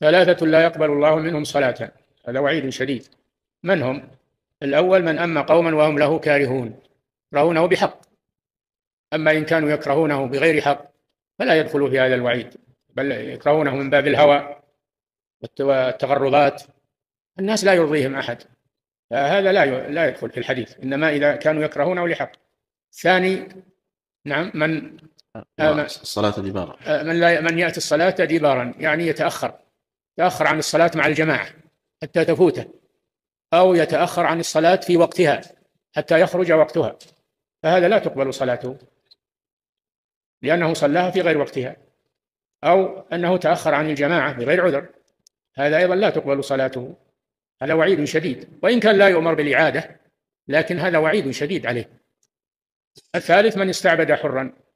ثلاثة لا يقبل الله منهم صلاة هذا وعيد شديد من هم؟ الأول من أما قوما وهم له كارهون يكرهونه بحق أما إن كانوا يكرهونه بغير حق فلا يدخلوا في هذا الوعيد بل يكرهونه من باب الهوى والتغرضات الناس لا يرضيهم أحد هذا لا لا يدخل في الحديث إنما إذا كانوا يكرهونه لحق ثاني نعم من الصلاة آه، آه، دبارا آه، من لا من يأتي الصلاة دبارا يعني يتأخر يتأخر عن الصلاة مع الجماعة حتى تفوته أو يتأخر عن الصلاة في وقتها حتى يخرج وقتها فهذا لا تقبل صلاته لأنه صلاها في غير وقتها أو أنه تأخر عن الجماعة بغير عذر هذا أيضا لا تقبل صلاته هذا وعيد شديد وإن كان لا يؤمر بالإعادة لكن هذا وعيد شديد عليه الثالث من استعبد حرا